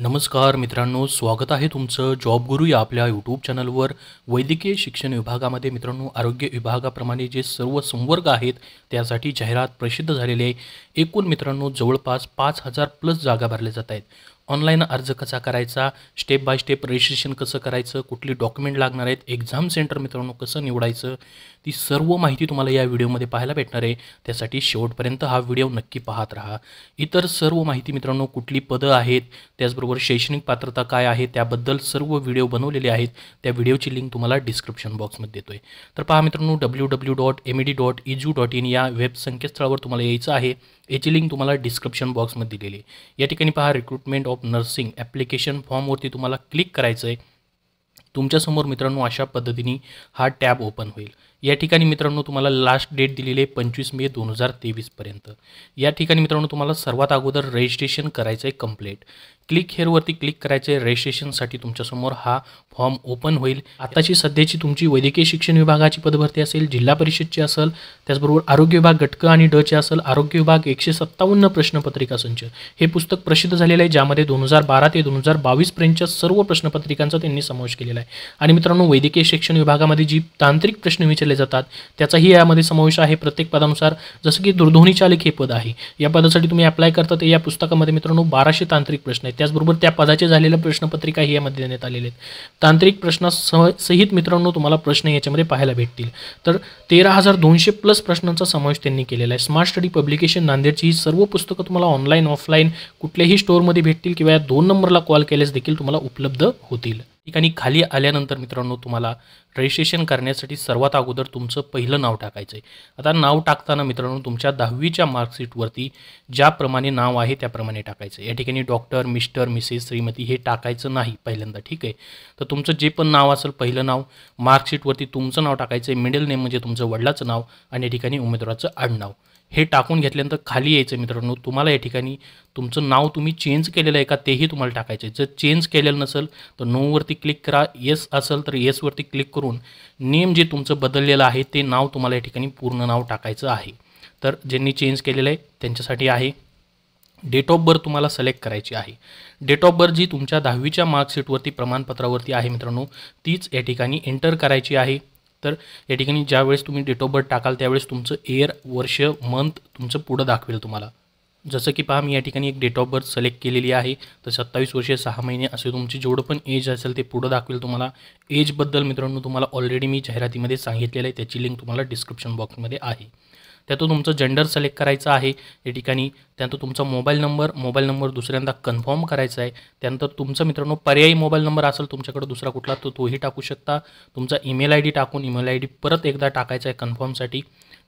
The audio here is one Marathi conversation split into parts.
नमस्कार मित्रांनो स्वागत आहे तुमचं जॉब गुरु या आपल्या यूट्यूब चॅनलवर वैद्यकीय शिक्षण विभागामध्ये मित्रांनो आरोग्य विभागाप्रमाणे जे सर्व संवर्ग आहेत त्यासाठी जाहिरात प्रसिद्ध झालेले एकूण मित्रांनो जवळपास पाच हजार प्लस जागा भरल्या जात आहेत ऑनलाईन अर्ज कसा करायचा स्टेप बाय स्टेप रजिस्ट्रेशन कसं करायचं कुठली डॉक्युमेंट लागणार आहेत एक्झाम सेंटर मित्रांनो कसं निवडायचं ती सर्व माहिती तुम्हाला या व्हिडिओमध्ये पाहायला भेटणार आहे त्यासाठी शेवटपर्यंत हा व्हिडिओ नक्की पाहत राहा इतर सर्व माहिती मित्रांनो कुठली पदं आहेत त्याचबरोबर शैक्षणिक पात्रता काय आहे त्याबद्दल सर्व व्हिडिओ बनवलेले आहेत त्या व्हिडिओची लिंक तुम्हाला डिस्क्रिप्शन बॉक्समध्ये देतोय तर पहा मित्रांनो W W dot M E D dot edu dot in या वेब संकेतस्थळावर तुम्हाला यायचं आहे याची लिंक तुम्हाला डिस्क्रिप्शन बॉक्समध्ये दिलेली या ठिकाणी पहा रिक्रुटमेंट ऑफ नर्सिंग फॉर्म फॉर्मवरती तुम्हाला क्लिक करायचं आहे तुमच्यासमोर मित्रांनो अशा पद्धतीने हा टॅब ओपन होईल या ठिकाणी मित्रांनो तुम्हाला लास्ट डेट दिलेली आहे पंचवीस मे दोन हजार तेवीसपर्यंत या ठिकाणी मित्रांनो तुम्हाला सर्वात अगोदर रजिस्ट्रेशन करायचं आहे कम्प्लीट क्लिक हेअरवरती क्लिक करायचं आहे रजिस्ट्रेशनसाठी तुमच्यासमोर हा फॉर्म ओपन होईल आताची सध्याची तुमची वैद्यकीय शिक्षण विभागाची पदभरती असेल जिल्हा परिषदची असेल त्याचबरोबर आरोग्य विभाग घटकं आणि ड चे असेल आरोग्य विभाग एकशे सत्तावन्न प्रश्नपत्रिका संच हे पुस्तक प्रसिद्ध झालेलं आहे ज्यामध्ये दोन हजार बारा ते दोन हजार बावीसपर्यंतच्या सर्व प्रश्नपत्रिकांचा त्यांनी समावेश केलेला आहे आणि मित्रांनो वैद्यकीय शिक्षण विभागामध्ये जी तांत्रिक प्रश्न विचारले घेतले जातात त्याचाही यामध्ये समावेश आहे प्रत्येक पदानुसार जसं की दूरध्वनी चालक हे पद आहे या पदासाठी तुम्ही अप्लाय करता ते या पुस्तकामध्ये मित्रांनो बाराशे तांत्रिक प्रश्न आहेत त्याचबरोबर त्या पदाचे झालेल्या प्रश्नपत्रिका ही यामध्ये देण्यात आलेले आहेत तांत्रिक प्रश्नासहित सहित मित्रांनो तुम्हाला प्रश्न याच्यामध्ये पाहायला भेटतील तर तेरा हजार दोनशे प्लस प्रश्नांचा समावेश त्यांनी केलेला आहे स्मार्ट स्टडी पब्लिकेशन नांदेडची ही सर्व पुस्तकं तुम्हाला ऑनलाईन ऑफलाईन कुठल्याही स्टोअरमध्ये भेटतील किंवा या दोन नंबरला कॉल केल्यास देखील तुम्हाला उपलब्ध होतील ठिकाणी खाली आल्यानंतर मित्रांनो तुम्हाला रजिस्ट्रेशन करण्यासाठी सर्वात अगोदर तुमचं पहिलं नाव टाकायचं आहे आता नाव टाकताना मित्रांनो तुमच्या दहावीच्या मार्कशीटवरती ज्याप्रमाणे नाव आहे त्याप्रमाणे टाकायचं या ठिकाणी डॉक्टर मिस्टर मिसेस श्रीमती हे टाकायचं नाही पहिल्यांदा ठीक आहे तर तुमचं जे पण नाव असेल पहिलं नाव मार्कशीटवरती तुमचं नाव टाकायचं आहे मिडल नेम म्हणजे तुमचं वडिलाचं नाव आणि या ठिकाणी उमेदवाराचं आडनाव हे टाकून घेतल्यानंतर खाली यायचं मित्रांनो तुम्हाला या ठिकाणी तुमचं नाव तुम्ही चेंज केलेलं आहे का तेही तुम्हाला टाकायचं आहे जर चेंज केलेलं नसेल तर नोवरती क्लिक करा येस असेल तर येसवरती क्लिक करून नेम जे तुमचं बदललेलं आहे ते नाव तुम्हाला या ठिकाणी पूर्ण नाव टाकायचं आहे तर ज्यांनी चेंज केलेलं आहे त्यांच्यासाठी आहे डेट ऑफ बर्थ तुम्हाला सिलेक्ट करायची आहे डेट ऑफ बर्थ जी तुमच्या दहावीच्या मार्कशीटवरती प्रमाणपत्रावरती आहे मित्रांनो तीच या ठिकाणी एंटर करायची आहे तर या ठिकाणी ज्यावेळेस तुम्ही डेट ऑफ बर्थ टाकाल त्यावेळेस तुमचं एअर वर्ष मंथ तुमचं पुढं दाखवेल तुम्हाला जसं की पहा मी या ठिकाणी एक डेट ऑफ बर्थ सिलेक्ट केलेली आहे तर सत्तावीस वर्षे सहा महिने असे तुमची जेवढं पण एज असेल ते पुढं दाखवेल तुम्हाला एजबद्दल मित्रांनो तुम्हाला ऑलरेडी मी जाहिरातीमध्ये सांगितलेलं आहे त्याची लिंक तुम्हाला डिस्क्रिप्शन बॉक्समध्ये आहे त्यातून तुमचं जेंडर सिलेक्ट करायचं आहे या ठिकाणी त्यानंतर तुमचा मोबाईल नंबर मोबाईल नंबर दुसऱ्यांदा कन्फर्म करायचा आहे त्यानंतर तुमचं मित्रांनो पर्यायी मोबाईल नंबर असेल तुमच्याकडे दुसरा कुठला तो तोही टाकू शकता तुमचा ईमेल आय डी टाकून ईमेल आय डी परत एकदा टाकायचा आहे कन्फर्मसाठी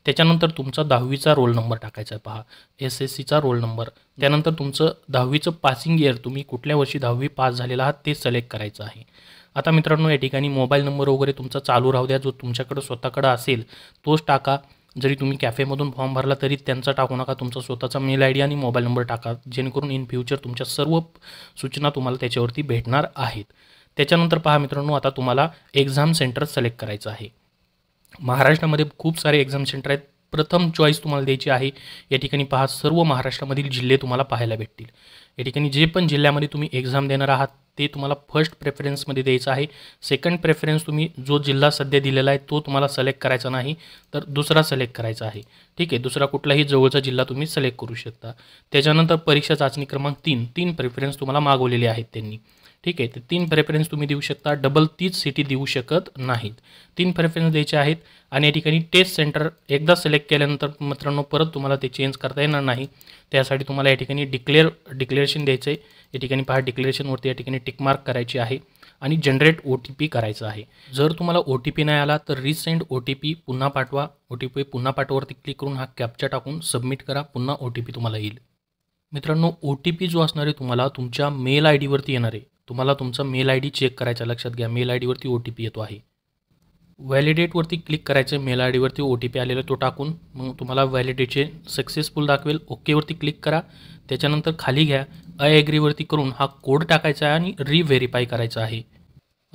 त्याच्यानंतर तुमचा दहावीचा रोल नंबर टाकायचा आहे पहा एस एस सीचा रोल नंबर त्यानंतर तुमचं दहावीचं पासिंग इयर तुम्ही कुठल्या वर्षी दहावी पास झालेला आहात ते सिलेक्ट करायचं आहे आता मित्रांनो या ठिकाणी मोबाईल नंबर वगैरे तुमचा चालू राहू द्या जो तुमच्याकडं स्वतःकडं असेल तोच टाका जरी तुम्ही कॅफेमधून फॉर्म भरला तरी त्यांचा टाकू नका तुमचा स्वतःचा मेल आय डी आणि मोबाईल नंबर टाका जेणेकरून इन फ्युचर तुमच्या सर्व सूचना तुम्हाला त्याच्यावरती भेटणार आहेत त्याच्यानंतर पहा मित्रांनो आता तुम्हाला एक्झाम सेंटर सिलेक्ट करायचं आहे महाराष्ट्रामध्ये खूप सारे एक्झाम सेंटर आहेत प्रथम चॉईस तुम्हाला द्यायची आहे या ठिकाणी पहा सर्व महाराष्ट्रामधील जिल्हे तुम्हाला पाहायला भेटतील या ठिकाणी जे पण जिल्ह्यामध्ये तुम्ही एक्झाम देणार आहात ते तुम्हाला फर्स्ट प्रेफरन्समध्ये द्यायचं आहे सेकंड प्रेफरन्स तुम्ही जो जिल्हा सध्या दिलेला आहे तो तुम्हाला सिलेक्ट करायचा नाही तर दुसरा सिलेक्ट करायचा आहे ठीक आहे दुसरा कुठलाही जवळचा जिल्हा तुम्ही सिलेक्ट करू शकता त्याच्यानंतर परीक्षा चाचणी क्रमांक तीन तीन प्रेफरन्स तुम्हाला मागवलेले आहेत त्यांनी ठीक आहे ते तीन प्रेफरन्स तुम्ही देऊ शकता डबल तीच सिटी देऊ शकत नाहीत तीन प्रेफरन्स द्यायचे आहेत आणि या ठिकाणी टेस्ट सेंटर एकदा सिलेक्ट केल्यानंतर मित्रांनो परत तुम्हाला ते चेंज करता येणार नाही त्यासाठी तुम्हाला या ठिकाणी डिक्लेअर डिक्लेरेशन द्यायचं आहे या ठिकाणी पहा डिक्लेरेशनवरती या ठिकाणी टिकमार्क करायची आहे आणि जनरेट ओ टी पी करायचं आहे जर तुम्हाला ओ टी पी नाही आला तर रिसेंट ओ टी पी पुन्हा पाठवा ओ टी पी पुन्हा पाठवावरती क्लिक करून हा कॅप्चा टाकून सबमिट करा पुन्हा ओ टी पी तुम्हाला येईल मित्रांनो ओ टी पी जो असणार आहे तुम्हाला तुमच्या मेल आय डीवरती येणार आहे तुम्हाला तुमचं मेल आय डी चेक करायचा लक्षात घ्या मेल आय डीवरती ओ टी पी येतो आहे व्हॅलिडेटवरती क्लिक करायचं मेल आय डीवरती ओ टी पी आलेला तो टाकून मग तुम्हाला व्हॅलिडेटचे सक्सेसफुल दाखवेल ओकेवरती क्लिक करा त्याच्यानंतर खाली घ्या आय ॲग्रीवरती करून हा कोड टाकायचा आहे आणि रिव्हेरीफाय करायचा आहे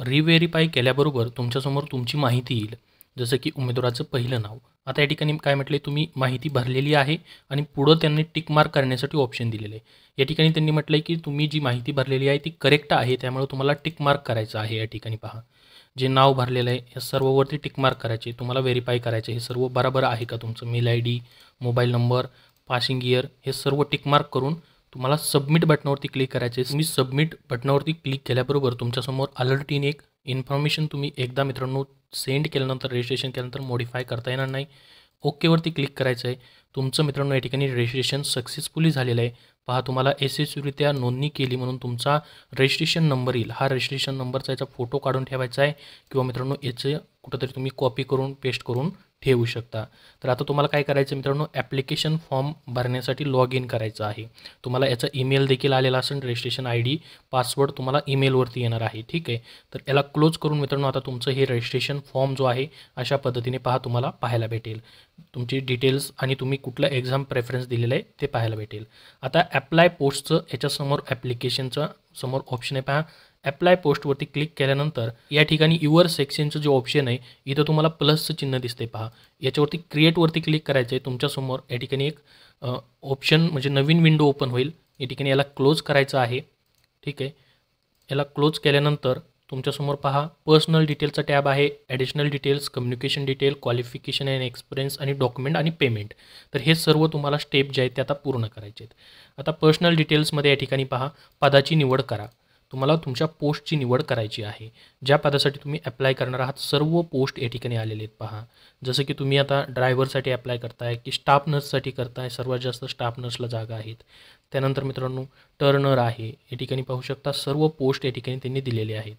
रिव्हेरीफाय केल्याबरोबर तुमच्यासमोर तुमची माहिती येईल जसं की उमेदवाराचं पहिलं नाव आता या ठिकाणी काय म्हटले तुम्ही माहिती भरलेली आहे आणि पुढं त्यांनी टिक मार्क करण्यासाठी ऑप्शन दिलेलं आहे या ठिकाणी त्यांनी म्हटलं आहे की तुम्ही जी माहिती भरलेली आहे ती करेक्ट आहे त्यामुळे तुम्हाला टिक मार्क करायचं आहे या ठिकाणी पहा जे नाव भरलेलं आहे या सर्ववरती टिक मार्क करायचे तुम्हाला व्हेरीफाय करायचे हे सर्व बरोबर आहे का तुमचं mail I D mobile number passing year हे सर्व टिक मार्क करून तुम्हाला सबमिट बटनावरती क्लिक करायचे तुम्ही सबमिट बटनावरती क्लिक केल्याबरोबर तुमच्यासमोर अलर्टीने एक इन्फॉर्मेशन तुम्ही एकदा मित्रांनो सेंड केल्यानंतर रजिस्ट्रेशन केल्यानंतर मॉडिफाय करता येणार नाही ओकेवरती क्लिक करायचं आहे तुमचं मित्रांनो या ठिकाणी रजिस्ट्रेशन सक्सेसफुली झालेलं आहे पहा तुम्हाला यशस्वीरित्या नोंदणी केली म्हणून तुमचा रजिस्ट्रेशन नंबर येईल हा रजिस्ट्रेशन नंबरचा याचा फोटो काढून ठेवायचा आहे किंवा मित्रांनो याचं कुठंतरी तुम्ही कॉपी करून पेस्ट करून ठेवू शकता तर आता तुम्हाला काय करायचं मित्रांनो ॲप्लिकेशन फॉर्म भरण्यासाठी लॉग इन करायचं आहे तुम्हाला याचा ईमेल देखील आलेला असेल रजिस्ट्रेशन आय डी पासवर्ड तुम्हाला ईमेलवरती येणार आहे ठीक आहे तर याला क्लोज करून मित्रांनो आता तुमचं हे रजिस्ट्रेशन फॉर्म जो आहे अशा पद्धतीने पहा तुम्हाला पाहायला भेटेल तुमची डिटेल्स आणि तुम्ही कुठला एक्झाम प्रेफरन्स दिलेलं आहे ते पाहायला भेटेल आता ॲप्लाय पोस्टचं याच्यासमोर ॲप्लिकेशनचं समोर ऑप्शन आहे पहा ॲप्लाय पोस्टवरती क्लिक केल्यानंतर या ठिकाणी युअर सेक्शनचं जे ऑप्शन आहे इथं तुम्हाला प्लसचं चिन्ह दिसते पहा याच्यावरती क्रिएटवरती क्लिक करायचं आहे तुमच्यासमोर या ठिकाणी एक ऑप्शन म्हणजे नवीन विंडो ओपन होईल या ठिकाणी याला क्लोज करायचं आहे ठीक आहे याला क्लोज केल्यानंतर तुमच्यासमोर पहा पर्सनल डिटेलचा टॅब आहे additional details communication detail qualification and experience आणि डॉक्युमेंट आणि पेमेंट तर हे सर्व तुम्हाला स्टेप जे आहेत ते आता पूर्ण करायचे आहेत आता पर्सनल डिटेल्समध्ये या ठिकाणी पहा पदाची निवड करा तुम्हाला तुमच्या पोस्टची निवड करायची आहे ज्या पदासाठी तुम्ही अप्लाय करणार आहात सर्व पोस्ट या ठिकाणी आलेले आहेत पहा जसं की तुम्ही आता ड्रायव्हरसाठी अप्लाय करताय की स्टाफ नर्ससाठी करताय सर्वात जास्त स्टाफ नर्सला जागा आहेत त्यानंतर मित्रांनो टर्नर आहे या ठिकाणी पाहू शकता सर्व पोस्ट या ठिकाणी त्यांनी दिलेले आहेत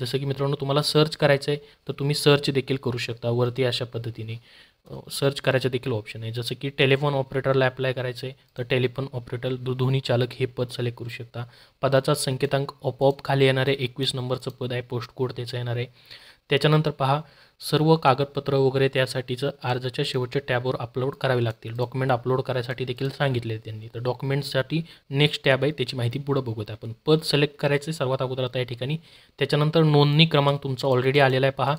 जसं की मित्रांनो तुम्हाला सर्च करायचं आहे तर तुम्ही सर्च देखील करू शकता वरती अशा पद्धतीने सर्च करायचं देखील ऑप्शन आहे जसं की टेलिफोन ऑपरेटरला अप्लाय करायचं आहे तर टेलिफोन ऑपरेटर दुधोनी चालक हे पद सिलेक्ट करू शकता पदाचा संकेतांक आपोआप खाली येणार आहे एकवीस नंबरचं पद आहे पोस्ट कोड त्याचं येणार आहे त्याच्यानंतर पहा सर्व कागदपत्र वगैरे त्यासाठीचं अर्जाच्या शेवटच्या टॅबवर अपलोड करावे लागतील डॉक्युमेंट अपलोड करायसाठी देखील सांगितले त्यांनी तर डॉक्युमेंटसाठी नेक्स्ट टॅब आहे त्याची माहिती पुढं बघूत आपण पद सिलेक्ट करायचं सर्वात अगोदर आता या ठिकाणी त्याच्यानंतर नोंदणी क्रमांक तुमचा ऑलरेडी आलेला आहे पहा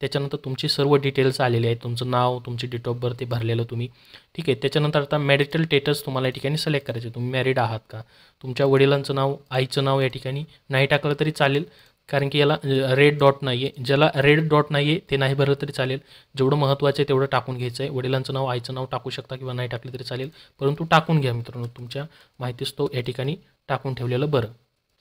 त्याच्यानंतर तुमची सर्व डिटेल्स आलेले आहेत तुमचं नाव तुमची डेट ऑफ बर्थ ते भरलेलं तुम्ही ठीक आहे त्याच्यानंतर आता मॅरिटल स्टेटस तुम्हाला या ठिकाणी सिलेक्ट करायचे तुम्ही मॅरिड आहात का तुमच्या वडिलांचं नाव आईचं नाव या ठिकाणी नाही टाकलं तरी चालेल कारण की याला रेड डॉट नाही आहे ज्याला रेड डॉट नाही आहे ते नाही भरलं तरी चालेल जेवढं महत्त्वाचं आहे तेवढं टाकून घ्यायचं आहे वडिलांचं नाव आईचं नाव टाकू शकता किंवा नाही टाकलं तरी चालेल परंतु टाकून घ्या मित्रांनो तुमच्या तो या ठिकाणी टाकून ठेवलेलं बरं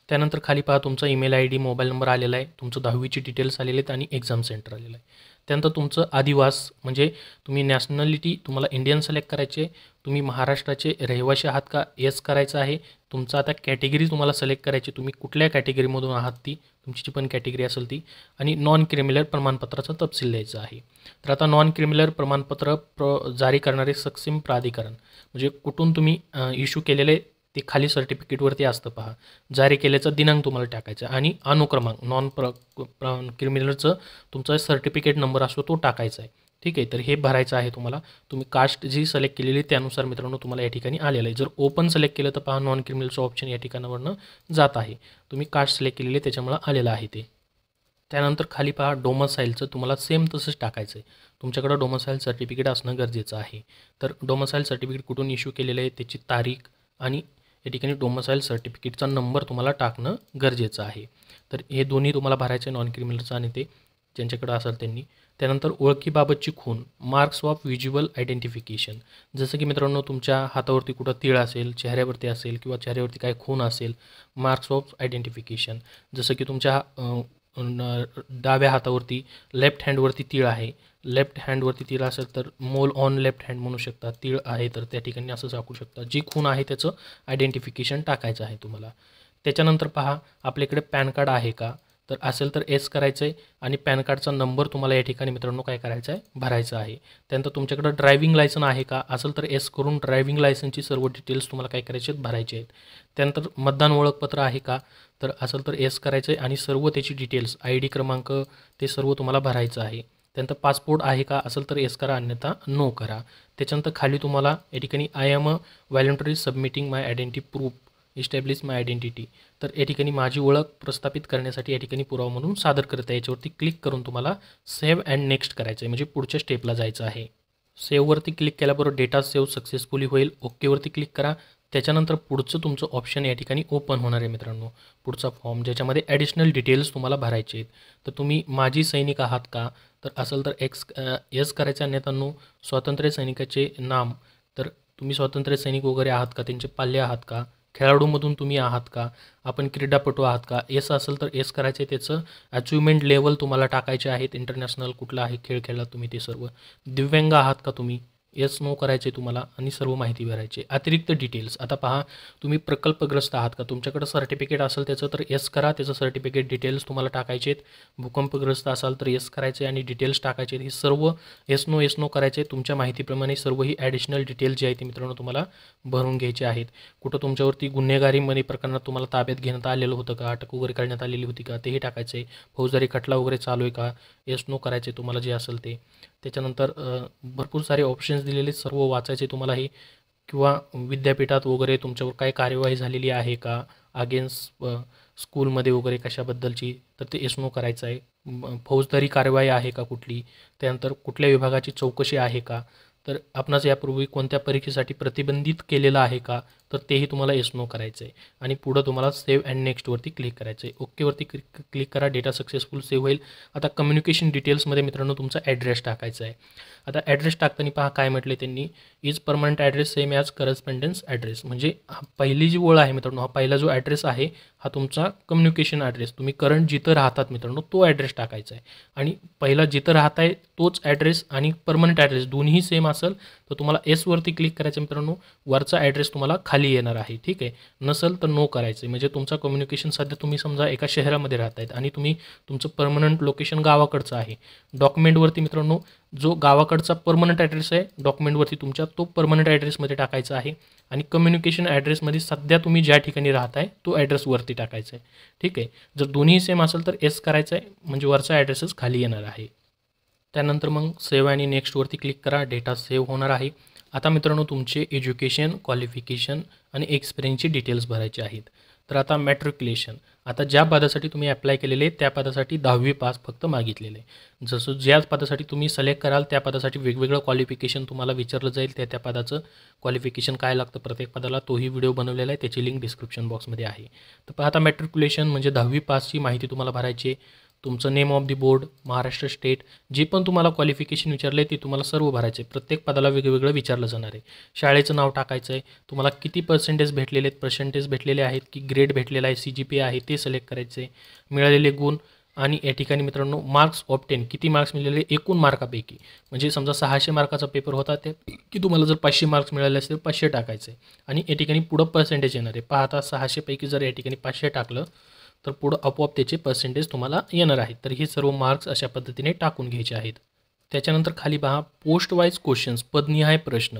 त्यानंतर खाली पहा तुमचा email I D mobile number आलेला आहे तुमचं दहावीचे डिटेल्स आलेले आहेत आणि एक्झाम सेंटर आलेलं आहे त्यानंतर तुमचं आदिवास म्हणजे तुम्ही नॅशनॅलिटी तुम्हाला इंडियन सिलेक्ट करायचे तुम्ही महाराष्ट्राचे रहिवासी आहात का येस करायचं आहे तुमचं आता कॅटेगरी तुम्हाला सिलेक्ट करायची तुम्ही कुठल्या कॅटेगरीमधून आहात ती तुमची जी पण कॅटेगरी असेल ती आणि नॉन क्रिमिनल प्रमाणपत्राचा तपशील द्यायचा आहे तर आता नॉन क्रिमिनल प्रमाणपत्र प्र जारी करणारे सक्षम प्राधिकरण म्हणजे कुठून तुम्ही इश्यू केलेले ते खाली सर्टिफिकेटवरती असतं पहा जारी केल्याचा दिनांक तुम्हाला टाकायचा आणि अनुक्रमांक नॉन प्र क्रिमिनलचं तुमचा सर्टिफिकेट नंबर असतो तो टाकायचा आहे ठीक आहे तर हे भरायचं आहे तुम्हाला तुम्ही कास्ट जी सिलेक्ट केलेली त्यानुसार मित्रांनो तुम्हाला या ठिकाणी आलेलं आहे जर ओपन सिलेक्ट केलं तर पहा नॉन क्रिमिनलचं ऑप्शन या ठिकाणावरनं जात आहे तुम्ही कास्ट सिलेक्ट केलेली त्याच्यामुळे आलेलं आहे ते त्यानंतर खाली पहा डोमसाईलचं तुम्हाला सेम तसंच टाकायचं आहे तुमच्याकडं डोमसाईल सर्टिफिकेट असणं गरजेचं आहे तर डोमसाईल सर्टिफिकेट कुठून इश्यू केलेलं आहे त्याची तारीख आणि या ठिकाणी डोमसाईल सर्टिफिकेटचा नंबर तुम्हाला टाकणं गरजेचं आहे तर हे दोन्ही तुम्हाला भरायचे नॉन क्रिमिनलचं आणि ते ज्यांच्याकडं असेल त्यांनी त्यानंतर ओळखीबाबतची खून मार्क्स ऑफ व्हिज्युअल आयडेंटिफिकेशन जसं की मित्रांनो तुमच्या हातावरती कुठं तीळ असेल चेहऱ्यावरती असेल किंवा चेहऱ्यावरती काय खून असेल मार्क्स ऑफ आयडेंटिफिकेशन जसं की तुमच्या डाव्या हातावरती लेफ्ट हँडवरती तीळ आहे लेफ्ट हँडवरती तीळ असेल तर मोल ऑन लेफ्ट हँड म्हणू शकता तीळ आहे तर त्या ठिकाणी असं टाकू शकता जी खून आहे त्याचं आयडेंटिफिकेशन टाकायचं आहे तुम्हाला त्याच्यानंतर पहा आपल्याकडे पॅन कार्ड आहे का तर असेल तर एस करायचं आहे आणि पॅन कार्डचा नंबर तुम्हाला या ठिकाणी मित्रांनो काय करायचं आहे भरायचं आहे त्यानंतर तुमच्याकडं ड्रायव्हिंग लायसन आहे का असेल तर एस करून ड्रायव्हिंग लायसनची सर्व डिटेल्स तुम्हाला काय करायचे आहेत भरायचे आहेत त्यानंतर मतदान ओळखपत्र आहे का तर असेल तर एस करायचं आहे आणि सर्व त्याची डिटेल्स आय डी क्रमांक ते सर्व तुम्हाला भरायचं आहे त्यानंतर पासपोर्ट आहे का असेल तर येस करा अन्यथा नो करा त्याच्यानंतर खाली तुम्हाला या ठिकाणी I am a submitting my identity proof establish my identity तर या ठिकाणी माझी ओळख प्रस्थापित करण्यासाठी या ठिकाणी पुरावा म्हणून सादर करत आहे याच्यावरती क्लिक करून तुम्हाला सेव्ह अँड नेक्स्ट करायचं आहे म्हणजे पुढच्या स्टेपला जायचं आहे सेव्हवरती क्लिक केल्याबरोबर डेटा सेव्ह सक्सेसफुली होईल ओकेवरती क्लिक करा त्याच्यानंतर पुढचं तुमचं ऑप्शन या ठिकाणी ओपन होणार आहे मित्रांनो पुढचा फॉर्म ज्याच्यामध्ये ॲडिशनल डिटेल्स तुम्हाला भरायचे आहेत तर तुम्ही माजी सैनिक आहात का तर असेल तर एक्स एस करायचं अन्यथांनो स्वातंत्र्य सैनिकाचे नाम तर तुम्ही स्वातंत्र्य सैनिक वगैरे आहात का त्यांचे पाल्य आहात का खेळाडूमधून तुम्ही आहात का आपण क्रीडापटू आहात का एस असेल तर एस करायचे त्याचं अचिव्हमेंट लेवल तुम्हाला टाकायचे आहेत इंटरनॅशनल कुठला आहे खेळ खेळला तुम्ही ते सर्व दिव्यांग आहात का तुम्ही येस नो करायचे तुम्हाला आणि सर्व माहिती भरायचे अतिरिक्त डिटेल्स आता पहा तुम्ही प्रकल्पग्रस्त आहात का तुमच्याकडं सर्टिफिकेट असेल त्याचं तर यस करा त्याचं सर्टिफिकेट डिटेल्स तुम्हाला टाकायचे आहेत भूकंपग्रस्त असाल तर येस करायचे आणि डिटेल्स टाकायचे हे सर्व येस नो येस नो करायचे तुमच्या माहितीप्रमाणे सर्व ही ॲडिशनल डिटेल्स जे आहे ते मित्रांनो तुम्हाला भरून घ्यायचे आहेत कुठं तुमच्यावरती मनी प्रकरणात तुम्हाला ताब्यात घेण्यात आलेलं होतं का अटक वगैरे करण्यात आलेली होती का तेही टाकायचं आहे फौजदारी खटला वगैरे चालू आहे का येस नो करायचे तुम्हाला जे असेल ते त्याच्यानंतर भरपूर सारे ऑप्शन्स दिलेले सर्व वाचायचे तुम्हाला हे किंवा विद्यापीठात वगैरे तुमच्यावर काय कार्यवाही झालेली आहे का अगेन्स्ट स्कूलमध्ये वगैरे कशाबद्दलची तर ते एसनो करायचं आहे फौजदारी कारवाई आहे का कुठली त्यानंतर कुठल्या विभागाची चौकशी आहे का तर आपणास यापूर्वी कोणत्या परीक्षेसाठी प्रतिबंधित केलेलं आहे का तर तेही तुम्हाला एस नो करायचं आहे आणि पुढं तुम्हाला सेव्ह अँड नेक्स्टवरती क्लिक करायचं आहे ओकेवरती क्लिक क्लिक करा डेटा सक्सेसफुल सेव्ह होईल आता कम्युनिकेशन डिटेल्समध्ये मित्रांनो तुमचा ॲड्रेस टाकायचा आहे आता ॲड्रेस टाकताना पहा काय म्हटले त्यांनी is permanent address same as correspondence address म्हणजे पहिली जी ओळ आहे मित्रांनो हा पहिला जो ॲड्रेस आहे हा तुमचा कम्युनिकेशन ॲड्रेस तुम्ही करंट जिथं राहतात मित्रांनो तो ॲड्रेस टाकायचा आहे आणि पहिला जिथं आहे तोच ॲड्रेस आणि परमनंट ॲड्रेस दोन्ही सेम असेल तर तुम्हाला एसवरती क्लिक करायचं मित्रांनो वरचा ॲड्रेस तुम्हाला खाली येणार आहे ठीक आहे नसेल तर नो करायचं म्हणजे तुमचा कम्युनिकेशन सध्या तुम्ही समजा एका शहरामध्ये राहत आहेत आणि तुम्ही तुमचं परमनंट लोकेशन गावाकडचं आहे डॉक्युमेंटवरती मित्रांनो जो गावाकडचा परमनंट ॲड्रेस आहे डॉक्युमेंटवरती तुमच्या तो परमनंट ॲड्रेसमध्ये टाकायचा आहे आणि कम्युनिकेशन ॲड्रेसमध्ये सध्या तुम्ही ज्या ठिकाणी राहत आहे तो ॲड्रेसवरती टाकायचा आहे ठीक आहे जर दोन्ही सेम असेल तर एस करायचं आहे म्हणजे वरचा ॲड्रेसच खाली येणार आहे त्यानंतर मग सेव्ह आणि नेक्स्टवरती क्लिक करा डेटा सेव्ह होणार आहे आता मित्रांनो तुमचे एज्युकेशन क्वालिफिकेशन आणि एक्सपिरियन्सची डिटेल्स भरायचे आहेत तर आता मॅट्रिक्युलेशन आता ज्या पदासाठी तुम्ही अप्लाय केलेले त्या पदासाठी दहावी पास फक्त मागितलेले जसं ज्या पदासाठी तुम्ही सिलेक्ट कराल त्या पदासाठी वेगवेगळं क्वालिफिकेशन तुम्हाला विचारलं जाईल त्या त्या पदाचं क्वालिफिकेशन काय लागतं प्रत्येक पदाला तोही व्हिडिओ बनवलेला आहे त्याची लिंक डिस्क्रिप्शन बॉक्समध्ये आहे तर आता मॅट्रिक्युलेशन म्हणजे दहावी पासची माहिती तुम्हाला भरायची आहे तुमचं name of the board Maharashtra state जे पण तुम्हाला क्वालिफिकेशन विचारले ते तुम्हाला सर्व भरायचे प्रत्येक पदाला वेगवेगळं विचारलं जाणार आहे शाळेचं नाव टाकायचं आहे तुम्हाला किती पर्सेंटेज भेटलेले आहेत पर्सेंटेज भेटलेले आहेत की ग्रेड भेटलेला आहे सी जी पी आहे ते सिलेक्ट करायचे मिळालेले गुण आणि या ठिकाणी मित्रांनो मार्क्स ऑप्टेन किती मार्क्स मिळालेले एकूण मार्कापैकी म्हणजे समजा सहाशे मार्काचा पेपर होता ते की तुम्हाला जर पाचशे मार्क्स मिळाले असतील पाचशे टाकायचे आणि या ठिकाणी पुढं पर्सेंटेज येणार आहे पाहता सहाशेपैकी जर या ठिकाणी पाचशे टाकलं तर पुढं आपोआप त्याचे पर्सेंटेज तुम्हाला येणार आहेत तर हे सर्व मार्क्स अशा पद्धतीने टाकून घ्यायचे आहेत त्याच्यानंतर खाली पहा पोस्ट वाईज क्वेश्चन्स पदनिहाय प्रश्न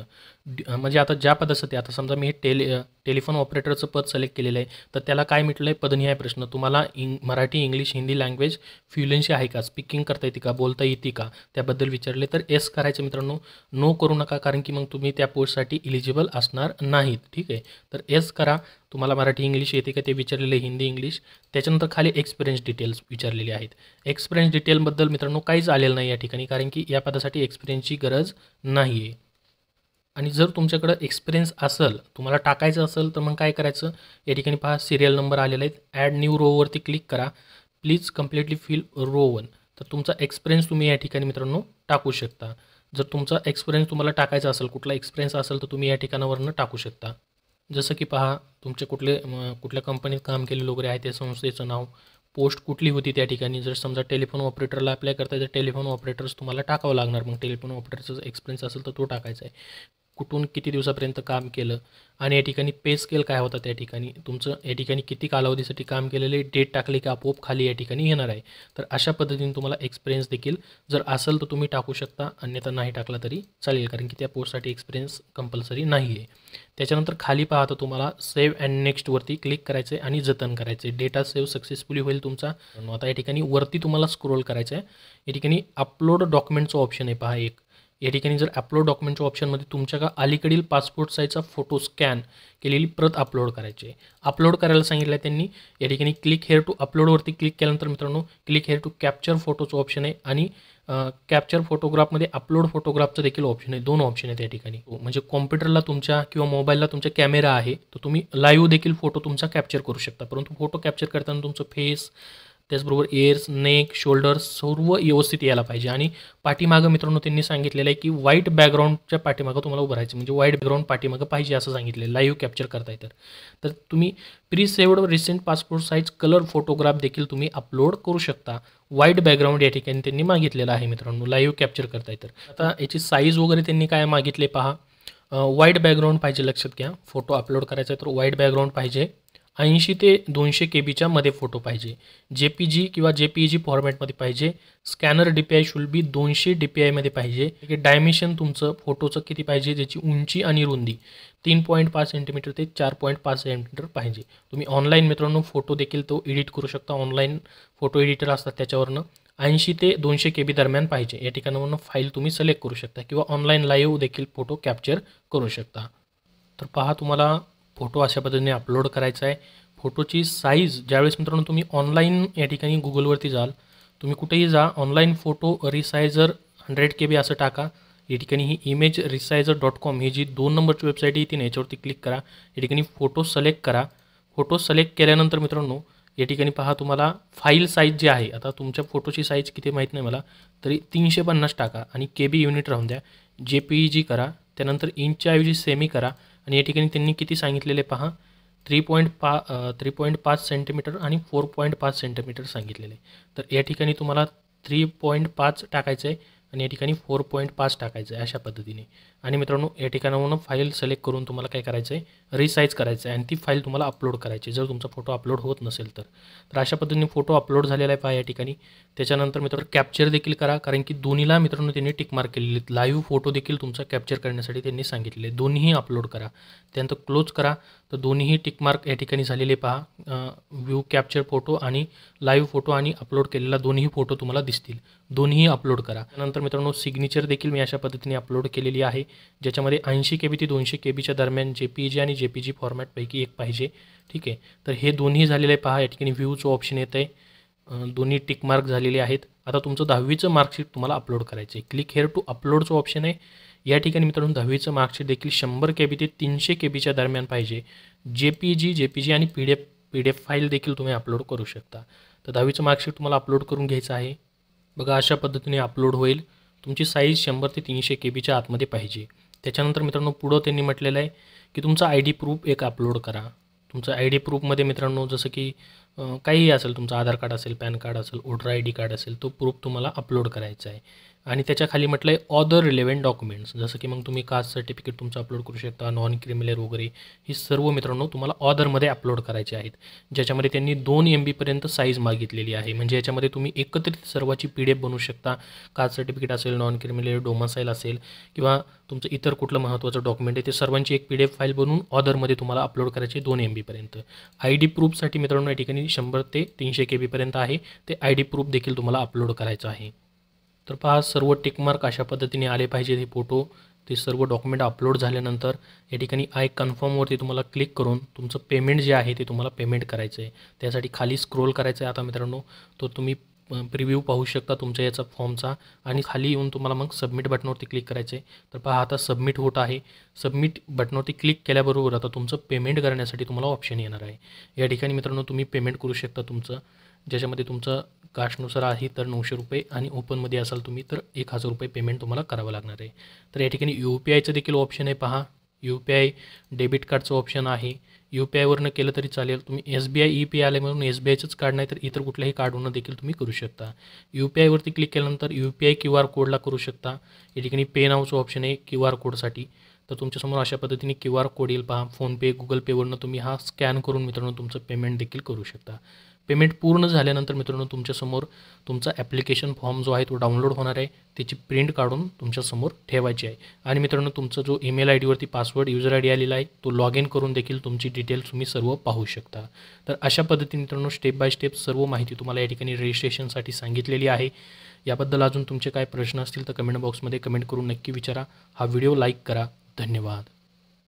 म्हणजे आता ज्या पदासाठी आता समजा मी हे टेले टेलिफोन ऑपरेटरचं पद सिलेक्ट केलेलं आहे तर त्याला काय म्हटलं आहे पदनिहाय प्रश्न तुम्हाला इंग Marathi English Hindi language fluency आहे का स्पीकिंग करता येते का बोलता येते का त्याबद्दल विचारले तर एस करायचं मित्रांनो नो करू नका कारण की मग तुम्ही त्या पोस्टसाठी इलिजिबल असणार नाहीत ठीक आहे तर एस करा तुम्हाला मराठी इंग्लिश येते का ते विचारलेले हिंदी इंग्लिश त्याच्यानंतर खाली एक्सपिरियन्स डिटेल्स विचारलेले आहेत एक्सपिरियन्स डिटेलबद्दल मित्रांनो काहीच आलेलं नाही या ठिकाणी कारण की या पदासाठी एक्सपिरियन्सची गरज नाही आणि जर तुमच्याकडं एक्सपिरियन्स असेल तुम्हाला टाकायचं असेल तर मग काय करायचं या ठिकाणी पहा सिरियल नंबर आलेला आहेत ॲड न्यू रोवरती क्लिक करा please completely fill row one तर तुमचा एक्सपिरियन्स तुम्ही या ठिकाणी मित्रांनो टाकू शकता जर तुमचा एक्सपिरियन्स तुम्हाला टाकायचा असेल कुठला एक्सपिरियन्स असेल तर तुम्ही या ठिकाणावरनं टाकू शकता जसं की पहा तुमचे कुठले कुठल्या कंपनीत काम केलेले वगैरे आहे त्या संस्थेचं नाव पोस्ट कुठली होती त्या ठिकाणी जर समजा टेलिफोन ऑपरेटरला अप्लाय करता तर टेलिफोन ऑपरेटर्स तुम्हाला टाकावं लागणार मग टेलिफोन ऑपरेटरचा एक्सपिरियन्स असेल तर तो टाकायचा आहे कुठून किती दिवसापर्यंत काम केलं आणि या ठिकाणी पे स्केल काय होता त्या ठिकाणी तुमचं या ठिकाणी किती कालावधीसाठी काम केलेले डेट टाकले की आपोआप खाली या ठिकाणी येणार आहे तर अशा पद्धतीने तुम्हाला एक्सपिरियन्स देखील जर असेल तर तुम्ही टाकू शकता अन्यथा नाही टाकला तरी चालेल कारण की त्या पोस्टसाठी एक्सपिरियन्स कंपल्सरी नाही आहे त्याच्यानंतर खाली पाहता तुम्हाला सेव्ह अँड नेक्स्टवरती क्लिक करायचे आणि जतन करायचे डेटा सेव्ह सक्सेसफुली होईल तुमचा आता या ठिकाणी वरती तुम्हाला स्क्रोल करायचं आहे या ठिकाणी अपलोड डॉक्युमेंटचं ऑप्शन आहे पहा एक या ठिकाणी जर अपलोड डॉक्युमेंटच्या ऑप्शनमध्ये तुमच्या का अलीकडील पासपोर्ट साईजचा फोटो स्कॅन केलेली प्रत अपलोड करायची आहे अपलोड करायला सांगितलं आहे त्यांनी या ठिकाणी क्लिक हेअर टू अपलोडवरती क्लिक केल्यानंतर मित्रांनो क्लिक हेअर टू कॅप्चर फोटोचं ऑप्शन आहे आणि कॅप्चर फोटोग्राफमध्ये अपलोड फोटोग्राफचं देखील ऑप्शन आहे दोन ऑप्शन आहेत त्या ठिकाणी म्हणजे कॉम्प्युटरला तुमच्या किंवा मोबाईलला तुमचा कॅमेरा आहे तर तुम्ही लाईव्ह देखील फोटो तुमचा कॅप्चर करू शकता परंतु फोटो कॅप्चर करताना तुमचं फेस त्याचबरोबर इयर्स नेक शोल्डर्स सर्व व्यवस्थित यायला पाहिजे आणि पाठीमागं मित्रांनो त्यांनी सांगितलेलं आहे की व्हाईट बॅकग्राऊंडच्या पाठीमागं तुम्हाला उभं म्हणजे व्हाईट बॅकग्राऊंड पाठीमागं पाहिजे असं सांगितलं लाईव्ह कॅप्चर करताय तर तुम्ही pre saved recent passport size colour photograph देखील तुम्ही अपलोड करू शकता व्हाईट बॅकग्राऊंड या ठिकाणी त्यांनी मागितलेलं आहे मित्रांनो लाईव्ह कॅप्चर करताय तर आता याची साईज वगैरे त्यांनी काय मागितले पहा व्हाईट बॅकग्राऊंड पाहिजे लक्षात घ्या फोटो अपलोड करायचा तर व्हाईट बॅकग्राऊंड पाहिजे ऐंशी ते दोनशे के बीच्या मध्ये फोटो पाहिजे जे पी जी किंवा जे पी जी फॉर्मॅटमध्ये पाहिजे scanner D P I should be दोनशे डी पी आयमध्ये पाहिजे डायमेन्शन म्हणजे तुमचं फोटोचं किती पाहिजे ज्याची उंची आणि रुंदी तीन पॉईंट पाच सेंटीमीटर ते चार पॉईंट पाच सेंटीमीटर पाहिजे तुम्ही ऑनलाईन मित्रांनो फोटो देखील तो एडिट करू शकता ऑनलाईन फोटो एडिटर असतात त्याच्यावरनं ऐंशी ते दोनशे के बी दरम्यान पाहिजे या ठिकाणावरून फाईल तुम्ही सिलेक्ट करू शकता किंवा ऑनलाईन लाईव्ह देखील फोटो कॅप्चर करू शकता तर पहा तुम्हाला फोटो अशा पद्धतीने अपलोड करायचा आहे फोटोची साईज ज्यावेळेस मित्रांनो तुम्ही ऑनलाईन या ठिकाणी गुगलवरती जाल तुम्ही कुठेही जा online photo resizer hundred K B असं टाका या ठिकाणी ही इमेज रिसायझर डॉट कॉम ही जी दोन नंबरची वेबसाईट येते ना याच्यावरती क्लिक करा या ठिकाणी फोटो सिलेक्ट करा फोटो सिलेक्ट केल्यानंतर मित्रांनो या ठिकाणी पहा तुम्हाला फाईल साईज जी आहे आता तुमच्या फोटोची साईज किती माहीत नाही मला तरी तीनशे पन्नास टाका आणि के बी युनिट राहून द्या जे पी जी करा त्यानंतर इंचच्याऐवजी ऐवजी सेमी करा आणि या ठिकाणी त्यांनी किती सांगितलेले पहा थ्री पॉईंट पा थ्री पॉईंट पाच सेंटीमीटर आणि फोर पॉईंट पाच सेंटीमीटर सांगितलेले तर या ठिकाणी तुम्हाला थ्री पॉईंट पाच टाकायचं आहे आणि या ठिकाणी फोर पॉईंट पाच टाकायचं आहे अशा पद्धतीने आणि मित्रांनो या ठिकाणावरून फाईल सिलेक्ट करून तुम्हाला काय करायचं आहे रिसाईज करायचं आहे आणि ती फाईल तुम्हाला अपलोड करायची जर तुमचा फोटो अपलोड होत नसेल तर तर अशा पद्धतीने फोटो अपलोड झालेला आहे पहा या ठिकाणी त्याच्यानंतर मित्रांनो कॅप्चर देखील करा कारण की दोन्हीला मित्रांनो त्यांनी टिकमार्क केलेले लाईव्ह फोटो देखील तुमचा कॅप्चर करण्यासाठी त्यांनी सांगितले दोन्हीही अपलोड करा त्यानंतर क्लोज करा तर दोन्हीही टिकमार्क या ठिकाणी झालेले पहा व्ह्यू कॅप्चर फोटो आणि लाईव्ह फोटो आणि अपलोड केलेला दोन्ही फोटो तुम्हाला दिसतील दोन्ही अपलोड करा त्यानंतर मित्रांनो सिग्नेचर देखील मी अशा पद्धतीने अपलोड केलेली आहे ज्याच्यामध्ये ऐंशी के बी ते दोनशे के बीच्या दरम्यान जे पी जी आणि जे पी जी फॉर्मॅटपैकी एक पाहिजे ठीक आहे तर हे दोन्ही झालेले आहे पहा या ठिकाणी व्ह्यूचं ऑप्शन येत आहे दोन्ही टिक मार्क झालेले आहेत आता तुमचं दहावीचं मार्कशीट तुम्हाला अपलोड करायचं आहे क्लिक हेअर टू अपलोडचं ऑप्शन आहे या ठिकाणी मित्रांनो दहावीचं मार्कशीट देखील शंभर के बी ते तीनशे के बीच्या दरम्यान पाहिजे जे पी जी जे पी जी आणि P D F P D F file देखील तुम्ही अपलोड करू शकता तर दहावीचं मार्कशीट तुम्हाला अपलोड करून घ्यायचं आहे बघा अशा पद्धतीने अपलोड होईल तुमची साईज शंभर ते तीनशे के बीच्या आतमध्ये पाहिजे त्याच्यानंतर मित्रांनो पुढं त्यांनी म्हटलेलं आहे की तुमचा आय डी प्रूफ एक अपलोड करा तुमचं आय डी प्रूफमध्ये मित्रांनो जसं की काहीही असेल तुमचं आधार कार्ड असेल पॅन कार्ड असेल वोटर आय डी कार्ड असेल तो प्रूफ तुम्हाला अपलोड करायचा आहे आणि त्याच्या खाली म्हटलं आहे ऑदर रिलेव्हंट डॉक्युमेंट्स जसं की मग तुम्ही कास्ट सर्टिफिकेट तुमचं अपलोड करू शकता नॉन क्रिमिनल वगैरे ही सर्व मित्रांनो तुम्हाला ऑदरमध्ये अपलोड करायचे आहेत ज्याच्यामध्ये त्यांनी दोन एम बीपर्यंत साईज मागितलेली आहे म्हणजे याच्यामध्ये तुम्ही एकत्रित सर्वाची पी डी एफ बनवू शकता कास्ट सर्टिफिकेट असेल नॉन क्रिमिनल डोमासाईल असेल किंवा तुमचं इतर कुठलं महत्त्वाचं डॉक्युमेंट आहे ते सर्वांची एक पी डी एफ फाईल बनवून ऑदरमध्ये तुम्हाला अपलोड करायची दोन एम बीपर्यंत आय डी प्रूफसाठी मित्रांनो या ठिकाणी शंभर ते तीनशे के बीपर्यंत आहे ते आय डी प्रूफ देखील तुम्हाला अपलोड करायचं आहे तर पहा सर्व टेकमार्क अशा पद्धतीने आले पाहिजे हे फोटो ते सर्व डॉक्युमेंट अपलोड झाल्यानंतर या ठिकाणी आय कन्फर्मवरती तुम्हाला क्लिक करून तुमचं पेमेंट जे आहे ते तुम्हाला पेमेंट करायचं आहे त्यासाठी खाली स्क्रोल करायचं आहे आता मित्रांनो तो तुम्ही प्रिव्ह्यू पाहू शकता तुमच्या याचा फॉर्मचा आणि खाली येऊन तुम्हाला मग सबमिट बटनवरती क्लिक करायचं आहे तर पहा आता सबमिट होत आहे सबमिट बटनवरती क्लिक केल्याबरोबर आता तुमचं पेमेंट करण्यासाठी तुम्हाला ऑप्शन येणार आहे या ठिकाणी मित्रांनो तुम्ही पेमेंट करू शकता तुमचं ज्याच्यामध्ये तुमचं कास्टनुसार आहे तर नऊशे रुपये आणि ओपनमध्ये असाल तुम्ही तर एक हजार रुपये पेमेंट तुम्हाला करावं लागणार आहे तर या ठिकाणी यू पी आयचं देखील ऑप्शन आहे पहा यू पी आय डेबिट कार्डचं ऑप्शन आहे यू पी आयवरनं केलं तरी चालेल तुम्ही S B I E P I आले म्हणून एस बी आयचंच कार्ड नाही तर इतर कुठल्याही कार्डवरून देखील तुम्ही करू शकता यू पी आयवरती क्लिक केल्यानंतर U P I Q R कोडला करू शकता या ठिकाणी पे नावचं ऑप्शन आहे क्यू आर कोडसाठी तर तुमच्यासमोर अशा पद्धतीने क्यू आर कोड येईल पहा फोनपे गुगल पेवरनं तुम्ही हा स्कॅन करून मित्रांनो तुमचं पेमेंट देखील करू शकता पेमेंट पूर्ण झाल्यानंतर मित्रांनो तुमच्यासमोर तुमचा ॲप्लिकेशन फॉर्म जो आहे तो डाउनलोड होणार आहे त्याची प्रिंट काढून तुमच्यासमोर ठेवायची आहे आणि मित्रांनो तुमचा जो ईमेल आय डीवरती पासवर्ड युजर आय डी आलेला आहे तो लॉग इन करून देखील तुमची डिटेल्स तुम्ही सर्व पाहू शकता तर अशा पद्धतीने मित्रांनो स्टेप बाय स्टेप सर्व माहिती तुम्हाला या ठिकाणी रजिस्ट्रेशनसाठी सांगितलेली आहे याबद्दल अजून तुमचे काय प्रश्न असतील तर कमेंट बॉक्समध्ये कमेंट करून नक्की विचारा हा व्हिडिओ लाईक करा धन्यवाद